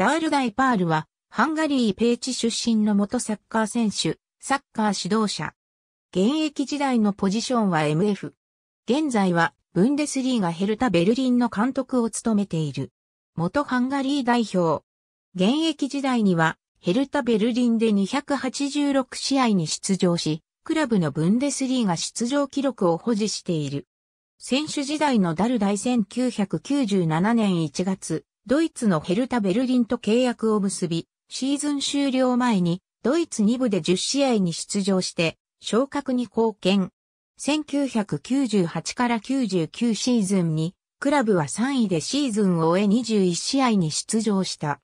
ダールダイパールは、ハンガリーペーチ出身の元サッカー選手、サッカー指導者。現役時代のポジションは MF。現在は、ブンデスリーガヘルタベルリンの監督を務めている。元ハンガリー代表。現役時代には、ヘルタベルリンで286試合に出場し、クラブのブンデスリーが出場記録を保持している。選手時代のダルダイ1997年1月、ドイツのヘルタ・ベルリンと契約を結び、シーズン終了前にドイツ2部で10試合に出場して昇格に貢献。1998から99シーズンにクラブは3位でシーズンを終え21試合に出場した。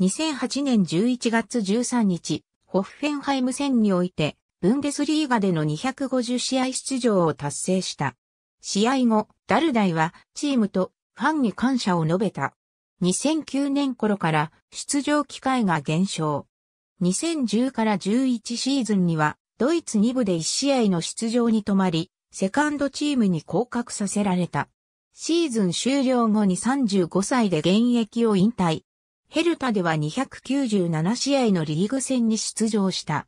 2008年11月13日、ホッフェンハイム戦において、ブンデスリーガでの250試合出場を達成した。試合後、ダルダイはチームとファンに感謝を述べた。2009年頃から出場機会が減少。2010から11シーズンにはドイツ2部で1試合の出場に止まり、セカンドチームに降格させられた。シーズン終了後に35歳で現役を引退。ヘルタでは297試合のリーグ戦に出場した。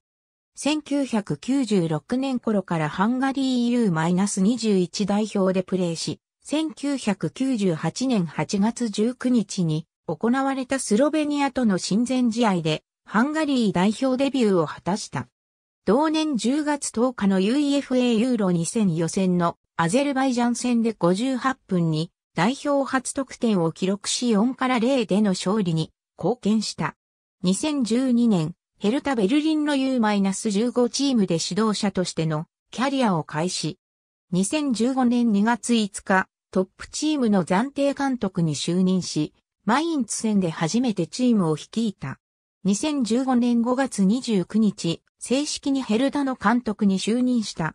1996年頃からハンガリー EU-21 代表でプレーし、1998年8月19日に行われたスロベニアとの親善試合でハンガリー代表デビューを果たした。同年10月10日の UEFA ユーロ2000予選のアゼルバイジャン戦で58分に代表初得点を記録し4から0での勝利に貢献した。2012年、ヘルタ・ベルリンの U-15 チームで指導者としてのキャリアを開始。2015年2月5日、トップチームの暫定監督に就任し、マインツ戦で初めてチームを率いた。2015年5月29日、正式にヘルダの監督に就任した。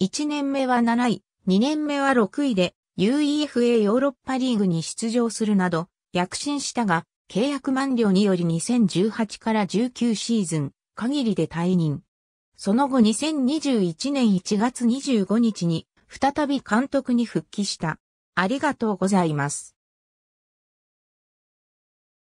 1年目は7位、2年目は6位で UEFA ヨーロッパリーグに出場するなど、躍進したが、契約満了により2018から19シーズン、限りで退任。その後2021年1月25日に、再び監督に復帰した。ありがとうございます。